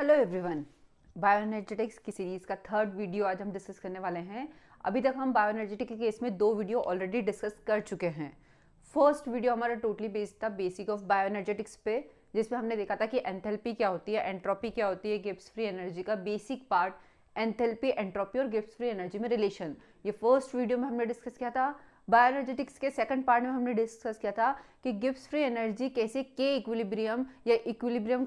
Hello everyone energetics की series का third video आज हम डिस्कस करने वाले हैं अभी तक हम बायो के केस में दो वीडियो ऑलरेडी डिस्कस कर चुके हैं फर्स्ट वीडियो हमारा टोटली बेस्ड था बेसिक ऑफ एनर्जेटिक्स पे जिसमें हमने देखा था कि एंथेल्पी क्या होती है एंट्रोपी क्या होती है गिप्स फ्री एनर्जी का बेसिक पार्ट एंथेल्पी एंट्रोपी और गिप्स फ्री एनर्जी में रिलेशन ये फर्स्ट वीडियो में हमने डिस्कस किया था एनर्जेटिक्स के सेकंड पार्ट में हमने डिस्कस किया था कि गिफ्ट फ्री एनर्जी कैसे के इक्विलिब्रियम या equilibrium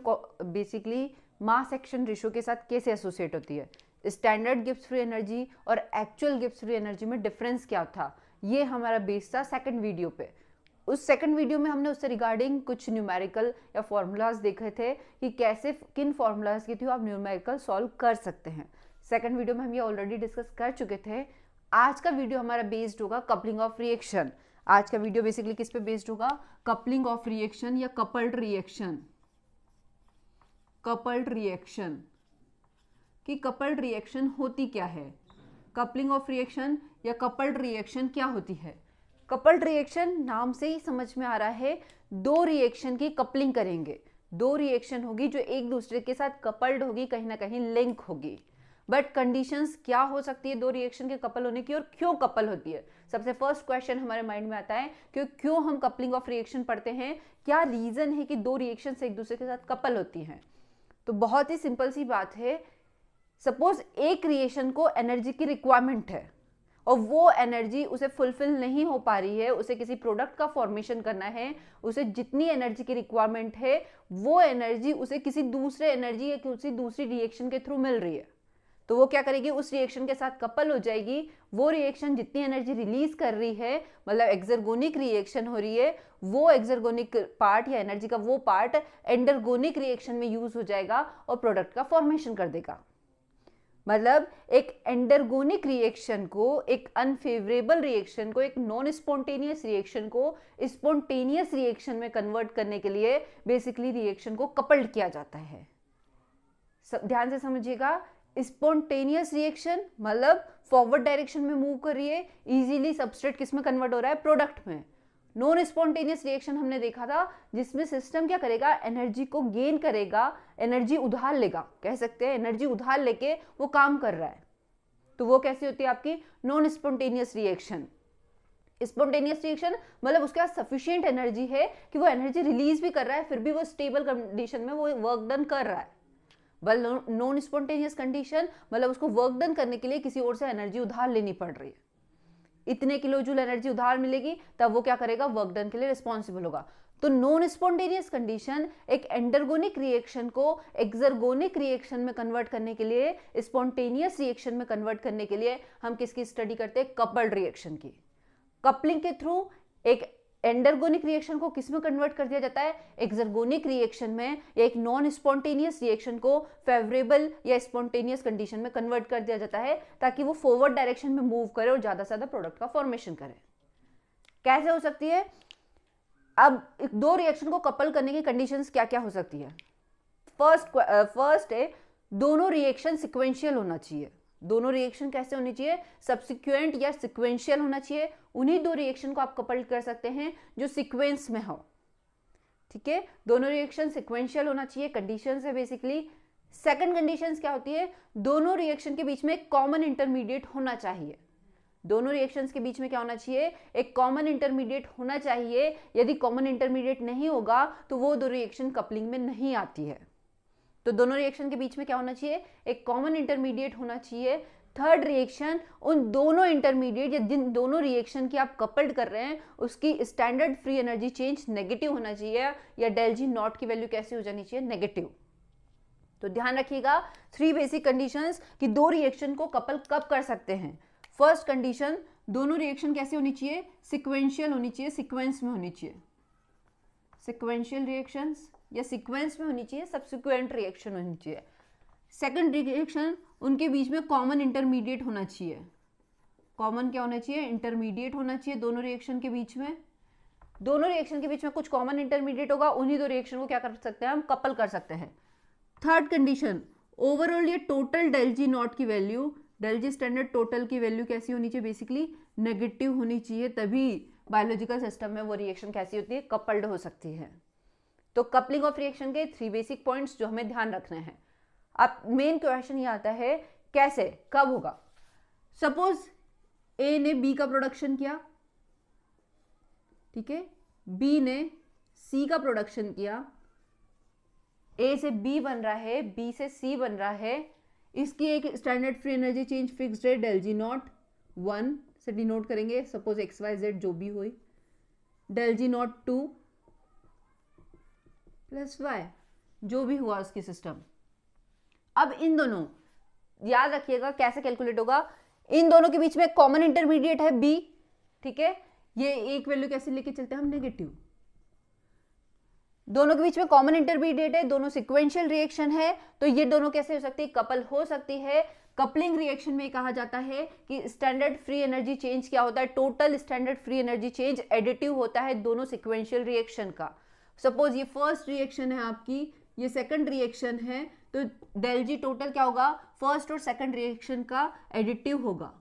basically mass action ratio के साथ कैसे एसोसिएट होती है स्टैंडर्ड गिप्स फ्री एनर्जी और एक्चुअल गिप्स फ्री एनर्जी में डिफरेंस क्या था ये हमारा बेस था सेकंड वीडियो पे उस सेकंड वीडियो में हमने उससे रिगार्डिंग कुछ न्यूमेरिकल या फॉर्मूलाज देखे थे कि कैसे किन फॉर्मूलाज के थ्रू आप न्यूमेरिकल सॉल्व कर सकते हैं सेकंड वीडियो में हम ये ऑलरेडी डिस्कस कर चुके थे आज का वीडियो हमारा बेस्ड होगा कपलिंग ऑफ रिएक्शन आज का वीडियो बेसिकली किस पे बेस्ड होगा कपलिंग ऑफ रिएक्शन या कपल्ड रिएक्शन कपल्ड रिएक्शन कि कपल्ड रिएक्शन होती क्या है कपलिंग ऑफ रिएक्शन या कपल्ड रिएक्शन क्या होती है कपल्ड रिएक्शन नाम से ही समझ में आ रहा है दो रिएक्शन की कपलिंग करेंगे दो रिएक्शन होगी जो एक दूसरे के साथ कपल्ड होगी कहीं ना कहीं लिंक होगी बट कंडीशंस क्या हो सकती है दो रिएक्शन के कपल होने की और क्यों कपल होती है सबसे फर्स्ट क्वेश्चन हमारे माइंड में आता है कि क्यों हम कपलिंग ऑफ रिएक्शन पढ़ते हैं क्या रीज़न है कि दो रिएक्शन एक दूसरे के साथ कपल होती हैं तो बहुत ही सिंपल सी बात है सपोज एक क्रिएशन को एनर्जी की रिक्वायरमेंट है और वो एनर्जी उसे फुलफिल नहीं हो पा रही है उसे किसी प्रोडक्ट का फॉर्मेशन करना है उसे जितनी एनर्जी की रिक्वायरमेंट है वो एनर्जी उसे किसी दूसरे एनर्जी या किसी दूसरी रिएक्शन के थ्रू मिल रही है तो वो क्या करेगी उस रिएक्शन के साथ कपल हो जाएगी वो रिएक्शन जितनी एनर्जी रिलीज कर रही है मतलब एक्जरगोनिक रिएक्शन हो रही है वो एक्जरगोनिक पार्ट या एनर्जी का वो पार्ट एंडरगोनिक रिएक्शन में यूज हो जाएगा और प्रोडक्ट का फॉर्मेशन कर देगा मतलब एक एंडरगोनिक रिएक्शन को एक अनफेवरेबल रिएक्शन को एक नॉन स्पॉन्टेनियस रिएक्शन को स्पॉन्टेनियस रिएक्शन में कन्वर्ट करने के लिए बेसिकली रिएक्शन को कपल्ड किया जाता है ध्यान से समझिएगा स्पॉन्टेनियस रिएक्शन मतलब फॉरवर्ड डायरेक्शन में मूव कर रही है इजीली सबस्ट्रेट किस में कन्वर्ट हो रहा है प्रोडक्ट में नॉन स्पॉन्टेनियस रिएक्शन हमने देखा था जिसमें सिस्टम क्या करेगा एनर्जी को गेन करेगा एनर्जी उधार लेगा कह सकते हैं एनर्जी उधार लेके वो काम कर रहा है तो वो कैसी होती है आपकी non spontaneous reaction spontaneous reaction मतलब उसके पास सफिशियंट एनर्जी है कि वो एनर्जी रिलीज भी कर रहा है फिर भी वो स्टेबल कंडीशन में वो वर्क डन कर रहा है वेल नॉन स्पॉन्टेनियस कंडीशन मतलब उसको वर्क डन करने के लिए किसी और से एनर्जी उधार लेनी पड़ रही है इतने किलो जूल एनर्जी उधार मिलेगी तब वो क्या करेगा वर्क डन के लिए रिस्पॉन्सिबल होगा तो नॉन स्पॉन्टेनियस कंडीशन एक एंडरगोनिक रिएक्शन को एक्जरगोनिक रिएक्शन में कन्वर्ट करने के लिए स्पॉन्टेनियस रिएक्शन में कन्वर्ट करने के लिए हम किसकी स्टडी करते हैं कपल्ड रिएक्शन की कपलिंग के थ्रू एक एंडरगोनिक रिएक्शन को किसमें कन्वर्ट कर दिया जाता है एक्जरगोनिक रिएक्शन में या एक नॉन स्पॉन्टेनियस रिएक्शन को फेवरेबल या स्पॉन्टेनियस कंडीशन में कन्वर्ट कर दिया जाता है ताकि वो फॉरवर्ड डायरेक्शन में मूव करे और ज़्यादा से ज़्यादा प्रोडक्ट का फॉर्मेशन करे कैसे हो सकती है अब दो रिएक्शन को कपल करने की कंडीशन क्या क्या हो सकती है फर्स्ट फर्स्ट uh, है दोनों रिएक्शन सिक्वेंशियल होना चाहिए दोनों रिएक्शन कैसे होने चाहिए सब्सिक्वेंट या सिक्वेंशियल होना चाहिए उन्हीं दो रिएक्शन को आप कपल्ड कर सकते हैं जो सिक्वेंस में हो ठीक है दोनों रिएक्शन सिक्वेंशियल होना चाहिए कंडीशन है बेसिकली सेकंड कंडीशन क्या होती है दोनों रिएक्शन के बीच में कॉमन इंटरमीडिएट होना चाहिए दोनों रिएक्शंस के बीच में क्या होना चाहिए एक कॉमन इंटरमीडिएट होना चाहिए यदि कॉमन इंटरमीडिएट नहीं होगा तो वो दो रिएक्शन कपलिंग में नहीं आती है तो दोनों रिएक्शन के बीच में क्या होना चाहिए एक कॉमन इंटरमीडिएट होना चाहिए थर्ड रिएक्शन उन दोनों इंटरमीडिएट या जिन दोनों रिएक्शन की आप कपल्ड कर रहे हैं उसकी standard free energy change negative होना चाहिए या डेल जी नॉट की वैल्यू कैसे हो जानी चाहिए नेगेटिव तो ध्यान रखिएगा थ्री बेसिक कंडीशंस कि दो रिएक्शन को कपल कब कर सकते हैं फर्स्ट कंडीशन दोनों रिएक्शन कैसे होनी चाहिए सिक्वेंशियल होनी चाहिए सिक्वेंस में होनी चाहिए सिक्वेंशियल रिएक्शंस या सिक्वेंस में होनी चाहिए सब्सिक्वेंट रिएक्शन होनी चाहिए सेकंड रिएक्शन उनके बीच में कॉमन इंटरमीडिएट होना चाहिए कॉमन क्या होना चाहिए इंटरमीडिएट होना चाहिए दोनों रिएक्शन के बीच में दोनों रिएक्शन के बीच में कुछ कॉमन इंटरमीडिएट होगा उन्हीं दो रिएक्शन को क्या कर सकते हैं हम कपल कर सकते हैं थर्ड कंडीशन ओवरऑल ये टोटल डेल जी नॉट की value del G standard total की वैल्यू कैसी होनी चाहिए बेसिकली नेगेटिव होनी चाहिए तभी बायोलॉजिकल सिस्टम में वो रिएक्शन कैसी होती है कपल्ड हो सकती है तो कपलिंग ऑफ रिएक्शन के थ्री बेसिक पॉइंट्स जो हमें ध्यान रखना है अब मेन क्वेश्चन ये आता है कैसे कब होगा सपोज ए ने बी का प्रोडक्शन किया ठीक है बी ने सी का प्रोडक्शन किया ए से बी बन रहा है बी से सी बन रहा है इसकी एक standard free energy change fix है डेल जी नॉट वन से डिनोट करेंगे सपोज एक्स वाई जेड जो भी हुई del G naught two plus Y जो भी हुआ उसकी सिस्टम अब इन दोनों याद रखिएगा कैसे कैलकुलेट होगा इन दोनों के बीच में कॉमन इंटरमीडिएट है बी ठीक है ये एक वैल्यू कैसे लेके चलते हैं हम नेगेटिव दोनों के बीच में कॉमन इंटरमीडिएट है दोनों सिक्वेंशियल रिएक्शन है तो ये दोनों कैसे हो सकती है कपल हो सकती है कपलिंग रिएक्शन में कहा जाता है कि स्टैंडर्ड फ्री एनर्जी चेंज क्या होता है total standard free energy change additive होता है दोनों सिक्वेंशियल रिएक्शन का सपोज ये फर्स्ट रिएक्शन है आपकी ये सेकंड रिएक्शन है तो डेल जी टोटल क्या होगा फर्स्ट और सेकंड रिएक्शन का एडिटिव होगा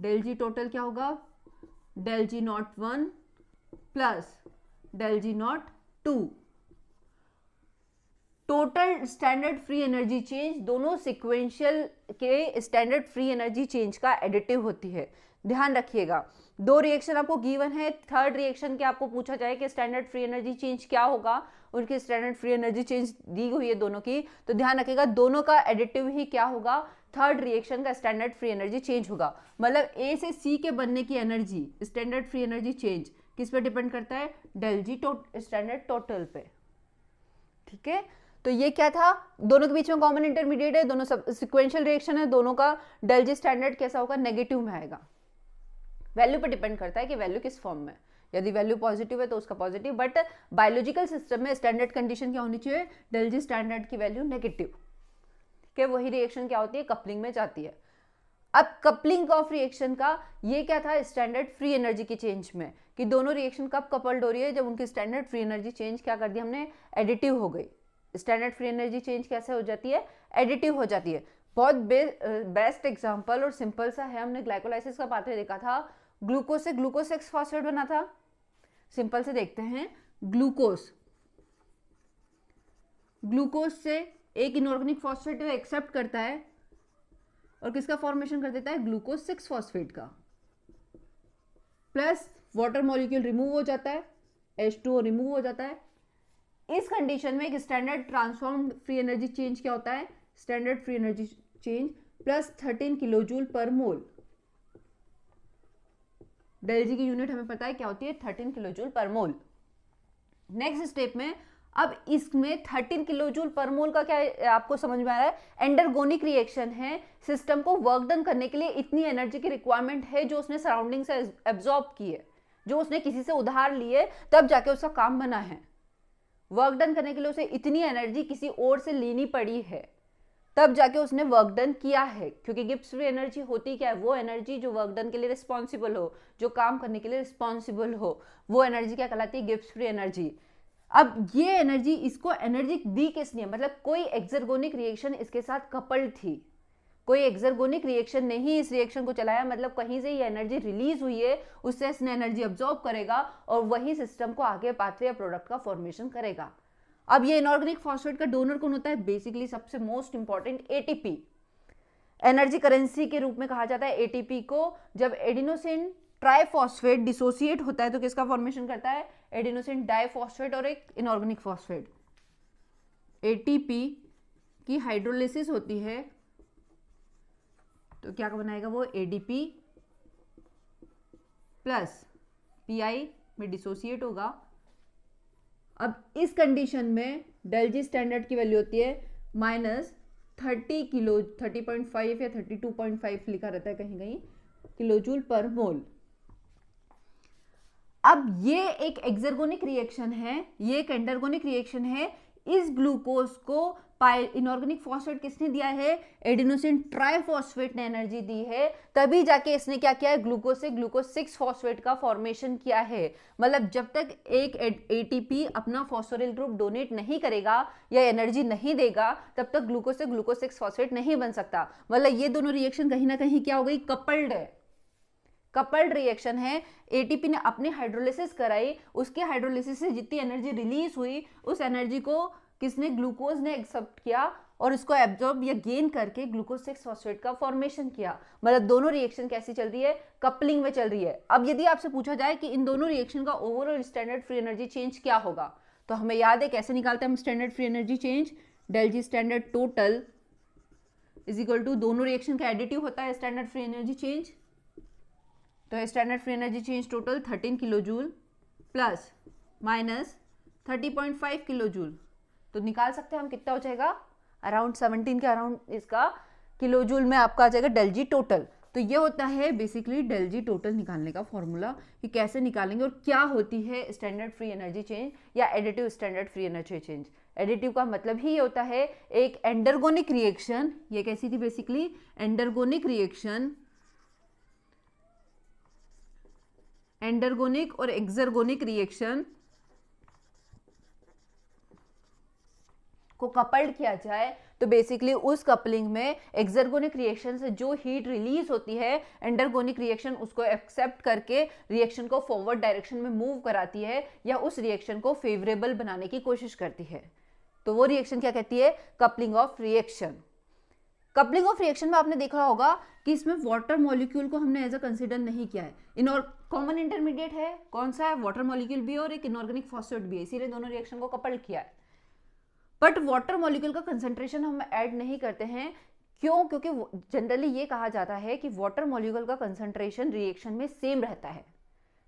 डेल जी टोटल क्या होगा del G naught one plus del G naught two total standard free energy change दोनों सिक्वेंशियल के स्टैंडर्ड फ्री एनर्जी चेंज का एडिटिव होती है ध्यान रखिएगा दो रिएक्शन आपको गिवन है थर्ड रिएक्शन के आपको पूछा जाए कि स्टैंडर्ड फ्री एनर्जी चेंज क्या होगा उनकी स्टैंडर्ड फ्री एनर्जी चेंज दी हुई है दोनों की तो ध्यान रखिएगा दोनों का एडिटिव ही क्या होगा थर्ड रिएक्शन का स्टैंडर्ड फ्री एनर्जी चेंज होगा मतलब ए से सी के बनने की energy standard free energy change किस पे डिपेंड करता है डेल जी स्टैंडर्ड टोटल पे ठीक है तो ये क्या था दोनों के बीच में कॉमन इंटरमीडिएट है दोनों सब सिक्वेंशियल रिएक्शन है दोनों का डेल जी स्टैंडर्ड कैसा होगा नेगेटिव में आएगा वैल्यू पर डिपेंड करता है कि वैल्यू किस फॉर्म में यदि वैल्यू पॉजिटिव है तो उसका पॉजिटिव बट बायोलॉजिकल सिस्टम में स्टैंडर्ड कंडीशन क्या होनी चाहिए डेलजी जी स्टैंडर्ड की वैल्यू नेगेटिव के वही रिएक्शन क्या होती है कपलिंग में जाती है अब कपलिंग ऑफ रिएक्शन का ये क्या था स्टैंडर्ड फ्री एनर्जी की चेंज में कि दोनों रिएक्शन कब कपल्ड हो रही है जब उनकी स्टैंडर्ड फ्री एनर्जी चेंज क्या कर दी हमने एडिटिव हो गई स्टैंडर्ड फ्री एनर्जी चेंज कैसे हो जाती है एडिटिव हो जाती है बहुत बेस्ट एग्जाम्पल और सिंपल सा है हमने ग्लाइकोलाइसिस का पात्र देखा था ग्लूकोज से ग्लूकोज सिक्स फॉस्फेट बना था सिंपल से देखते हैं ग्लूकोज ग्लूकोज से एक इनऑर्गेनिक फॉस्फेट एक्सेप्ट करता है और किसका फॉर्मेशन कर देता है ग्लूकोज सिक्स फॉस्फेट का प्लस वाटर मॉलिक्यूल रिमूव हो जाता है एच टू रिमूव हो जाता है इस कंडीशन में एक standard transform free energy change क्या होता है standard free energy change plus thirteen kilojoule per mole डेलजी की यूनिट हमें पता है क्या होती है thirteen kilojoule per mole next step में अब इसमें 13 किलोजूल पर मोल का क्या आपको समझ में आ रहा है एंडरगोनिक रिएक्शन है सिस्टम को वर्क डन करने के लिए इतनी एनर्जी की रिक्वायरमेंट है जो उसने सराउंडिंग से एब्जॉर्ब की है जो उसने किसी से उधार लिए तब जाके उसका काम बना है वर्क डन करने के लिए उसे इतनी एनर्जी किसी और से लेनी पड़ी है तब जाके उसने वर्क डन किया है क्योंकि गिप्स फ्री एनर्जी होती क्या है वो एनर्जी जो वर्क डन के लिए रिस्पॉन्सिबल हो जो काम करने के लिए रिस्पॉन्सिबल हो वो एनर्जी क्या कहलाती है गिप्स फ्री एनर्जी अब ये एनर्जी इसको एनर्जी दी किसने मतलब कोई एक्जरगोनिक रिएक्शन इसके साथ कपल्ड थी कोई एक्जरगोनिक रिएक्शन नहीं इस रिएक्शन को चलाया मतलब कहीं से ये एनर्जी रिलीज हुई है उससे इसने एनर्जी ऑब्जॉर्व करेगा और वही सिस्टम को आगे पाथवे या प्रोडक्ट का फॉर्मेशन करेगा अब ये इनऑर्गेनिक फॉस्फेट का डोनर कौन होता है बेसिकली सबसे most important ATP energy currency के रूप में कहा जाता है एटीपी को जब एडिनोसिन ट्राइफॉस्फेट डिसोसिएट होता है तो किसका फॉर्मेशन करता है एडिनोसिन डाइफॉस्फेट और एक इनऑर्गेनिक फॉस्फेट एटीपी की हाइड्रोलिसिस होती है तो क्या बनाएगा वो एडीपी प्लस पीआई में डिसोसिएट होगा अब इस कंडीशन में डेल जी स्टैंडर्ड की वैल्यू होती है minus thirty kilo thirty point five या थर्टी टू पॉइंट फाइव लिखा रहता है कहीं कहीं किलोजूल पर मोल अब ये एक एक्जर्गोनिक रिएक्शन है ये एक एंडरगोनिक रिएक्शन है इस ग्लूकोज को इनऑर्गेनिक फॉस्फेट किसने दिया है एडिनोसिन ट्राइफॉस्फेट ने एनर्जी दी है तभी जाके इसने क्या किया है ग्लूकोज से ग्लूकोज सिक्स फॉस्फेट का फॉर्मेशन किया है मतलब जब तक एक एटीपी अपना फॉस्फोरिल ग्रुप डोनेट नहीं करेगा या एनर्जी नहीं देगा तब तक ग्लूकोज से ग्लूकोज सिक्स फॉस्फेट नहीं बन सकता मतलब ये दोनों रिएक्शन कहीं ना कहीं क्या हो गई कपल्ड है कपल्ड रिएक्शन है एटीपी ने अपनी हाइड्रोलिसिस कराई उसके हाइड्रोलिसिस से जितनी एनर्जी रिलीज हुई उस एनर्जी को किसने ग्लूकोज ने एक्सेप्ट किया और इसको एब्जॉर्ब या गेन करके ग्लूकोज सिक्स फॉस्फेट का फॉर्मेशन किया मतलब दोनों रिएक्शन कैसी चल रही है कपलिंग में चल रही है अब यदि आपसे पूछा जाए कि इन दोनों रिएक्शन का overall standard free energy change क्या होगा तो हमें याद है कैसे निकालते हैं हम standard free energy change del G standard total is equal to दोनों रिएक्शन का एडिटिव होता है स्टैंडर्ड फ्री एनर्जी चेंज तो standard free energy change total thirteen kilo joule plus minus thirty point five kilo joule तो निकाल सकते हैं हम कितना हो जाएगा अराउंड सेवनटीन के अराउंड इसका किलो जूल में आपका आ जाएगा डेलजी टोटल तो ये होता है बेसिकली डेलजी टोटल निकालने का फॉर्मूला कि कैसे निकालेंगे और क्या होती है स्टैंडर्ड फ्री एनर्जी चेंज या additive standard free energy change additive का मतलब ही ये होता है एक एंडरगोनिक रिएक्शन ये कैसी थी बेसिकली एंडरगोनिक रिएक्शन एंडरगोनिक और एक्जरगोनिक रिएक्शन को कपल्ड किया जाए तो बेसिकली उस कपलिंग में एक्सरगोनिक रिएक्शन से जो हीट रिलीज होती है एंडरगोनिक रिएक्शन उसको एक्सेप्ट करके रिएक्शन को फॉरवर्ड डायरेक्शन में मूव कराती है या उस रिएक्शन को फेवरेबल बनाने की कोशिश करती है तो वो रिएक्शन क्या कहती है coupling of reaction coupling of reaction में आपने देखा होगा कि इसमें वाटर मॉलिक्यूल को हमने एज अ कंसिडर नहीं किया है इन और कॉमन इंटरमीडिएट है कौन सा है वाटर मॉलिक्यूल भी और एक इनऑर्गेनिक फॉस्फेट भी है इसीलिए दोनों रिएक्शन को कपल किया है बट वाटर मॉलिक्यूल का कंसनट्रेशन हम ऐड नहीं करते हैं क्यों क्योंकि जनरली ये कहा जाता है कि वाटर मॉलिक्यूल का कंसनट्रेशन रिएक्शन में सेम रहता है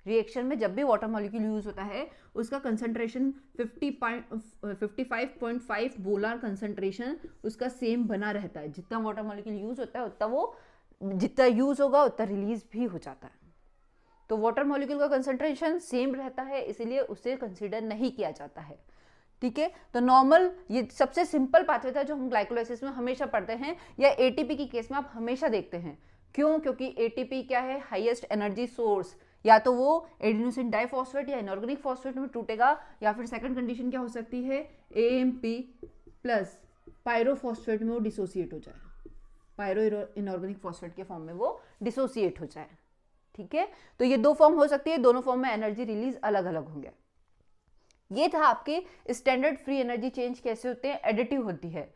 रिएक्शन में जब भी वाटर मॉलिक्यूल यूज़ होता है उसका concentration 50 point fifty five point five molar concentration उसका सेम बना रहता है जितना वाटर मॉलिक्यूल यूज़ होता है उतना वो जितना यूज़ होगा उतना रिलीज भी हो जाता है तो वाटर मॉलिक्यूल का कंसनट्रेशन सेम रहता है इसीलिए उसे कंसिडर नहीं किया जाता है ठीक है तो नॉर्मल ये सबसे सिंपल पाथवे था जो हम ग्लाइकोलाइसिस में हमेशा पढ़ते हैं या एटीपी की केस में आप हमेशा देखते हैं क्यों क्योंकि एटीपी क्या है हाईएस्ट एनर्जी सोर्स या तो वो एडिनोसिन डाइफॉस्फेट या इनऑर्गेनिक फॉस्फेट में टूटेगा या फिर सेकंड कंडीशन क्या हो सकती है A M P plus pyrophosphate में वो डिसोसिएट हो जाए पायरो इनऑर्गेनिक फॉस्फेट के फॉर्म में वो डिसोसिएट हो जाए ठीक है तो ये दो फॉर्म हो सकती है दोनों फॉर्म में एनर्जी रिलीज अलग अलग होंगे ये था आपके स्टैंडर्ड फ्री एनर्जी चेंज कैसे होते हैं एडिटिव होती है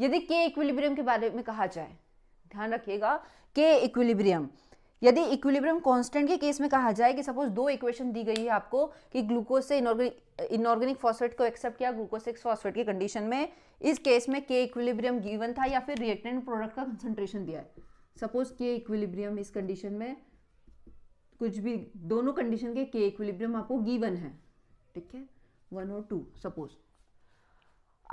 यदि के इक्विलिब्रियम के बारे में कहा जाए ध्यान रखिएगा के इक्विलिब्रियम यदि इक्विलिब्रियम कांस्टेंट के केस में कहा जाए कि सपोज दो इक्वेशन दी गई है आपको कि ग्लूकोज से इनऑर्गेनिक इनऑर्गेनिक फॉस्फेट को एक्सेप्ट किया ग्लूकोज सिक्स फॉस्फेट की कंडीशन में इस केस में के इक्विलिब्रियम गिवन था या फिर रिएक्टेंट प्रोडक्ट का कंसंट्रेशन दिया है सपोज के इक्विलिब्रियम इस कंडीशन में कुछ भी दोनों कंडीशन के के इक्विलिब्रियम आपको गिवन है ठीक है वन और टू सपोज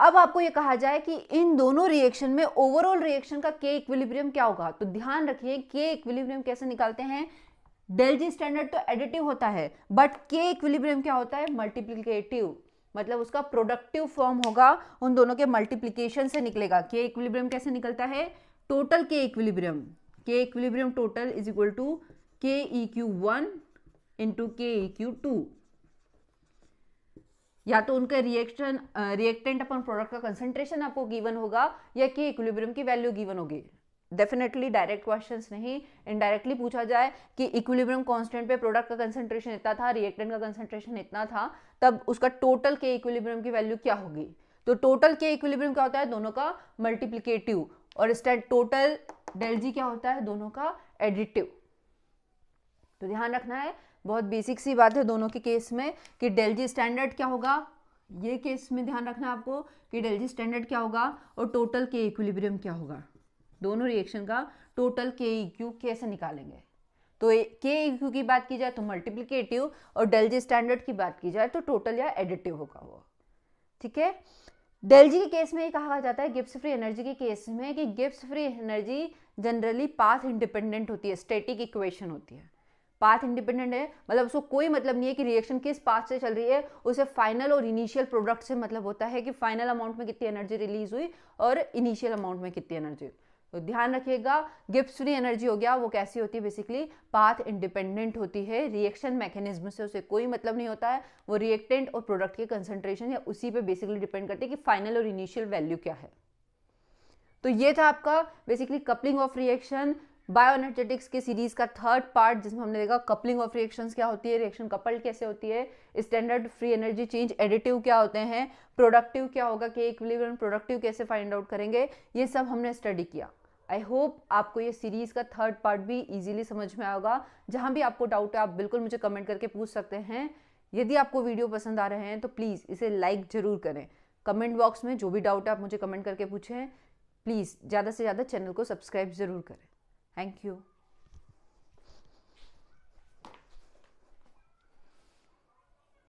अब आपको ये कहा जाए कि इन दोनों रिएक्शन में ओवरऑल रिएक्शन का के इक्विलिब्रियम क्या होगा तो ध्यान रखिए के इक्विलिब्रियम कैसे निकालते हैं डेल जी स्टैंडर्ड तो एडिटिव होता है बट के इक्विलिब्रियम क्या होता है मल्टीप्लीकेटिव मतलब उसका प्रोडक्टिव फॉर्म होगा उन दोनों के मल्टीप्लीकेशन से निकलेगा के इक्विलिब्रियम कैसे निकलता है टोटल के इक्विलिब्रियम के equilibrium total is equal to K E Q one into के ई क्यू टू या तो उनका रिएक्शन रिएक्टेंट अपन प्रोडक्ट का कंसंट्रेशन आपको गिवन होगा या कि इक्विलिब्रियम की वैल्यू गिवन होगी डेफिनेटली डायरेक्ट क्वेश्चंस नहीं इनडायरेक्टली पूछा जाए कि इक्विलिब्रियम कांस्टेंट पे प्रोडक्ट का कंसंट्रेशन इतना था रिएक्टेंट का कंसंट्रेशन इतना था तब उसका टोटल के इक्विलिब्रियम की वैल्यू क्या होगी तो टोटल के इक्विलिब्रियम क्या होता है दोनों का मल्टीप्लीकेटिव और स्टैंड टोटल डेल जी क्या होता है दोनों का एडिटिव तो ध्यान रखना है बहुत बेसिक सी बात है दोनों के केस में कि डेल जी स्टैंडर्ड क्या होगा ये केस में ध्यान रखना आपको कि डेल जी स्टैंडर्ड क्या होगा और टोटल के इक्विलिब्रियम क्या होगा दोनों रिएक्शन का टोटल के क्यू कैसे निकालेंगे तो के क्यू e की बात की जाए तो मल्टीप्लीकेटिव और डेल जी स्टैंडर्ड की बात की जाए तो टोटल या एडिटिव होगा वो ठीक है जी के केस में ये कहा जाता है गिप्स फ्री एनर्जी के केस में कि Gibbs free energy generally path independent होती है स्टेटिक इक्वेशन होती है पाथ इंडिपेंडेंट है मतलब उसको कोई मतलब नहीं है कि रिएक्शन किस पाथ से चल रही है उसे फाइनल और इनिशियल प्रोडक्ट से मतलब होता है कि फाइनल अमाउंट में कितनी एनर्जी रिलीज हुई और इनिशियल अमाउंट में कितनी एनर्जी हुई तो ध्यान रखिएगा गिप्स फ्री एनर्जी हो गया वो कैसी होती है बेसिकली पाथ इंडिपेंडेंट होती है रिएक्शन मैकेनिज्म से उसे कोई मतलब नहीं होता है वो रिएक्टेंट और प्रोडक्ट के कंसंट्रेशन या उसी पे बेसिकली डिपेंड करती है कि फाइनल और इनिशियल वैल्यू क्या है तो ये था आपका basically coupling of reaction bioenergetics के सीरीज़ का थर्ड पार्ट जिसमें हमने देखा कपलिंग ऑफ रिएक्शंस क्या होती है रिएक्शन कपल्ड कैसे होती है standard free energy change additive क्या होते हैं प्रोडक्टिव क्या होगा कि एक प्रोडक्टिव कैसे फाइंड आउट करेंगे ये सब हमने स्टडी किया आई होप आपको ये सीरीज़ का थर्ड पार्ट भी ईजिली समझ में आएगा जहाँ भी आपको डाउट है आप बिल्कुल मुझे कमेंट करके पूछ सकते हैं यदि आपको वीडियो पसंद आ रहे हैं तो प्लीज़ इसे लाइक ज़रूर करें कमेंट बॉक्स में जो भी डाउट है आप मुझे कमेंट करके पूछें प्लीज़ ज़्यादा से ज़्यादा चैनल को सब्सक्राइब ज़रूर करें Thank you.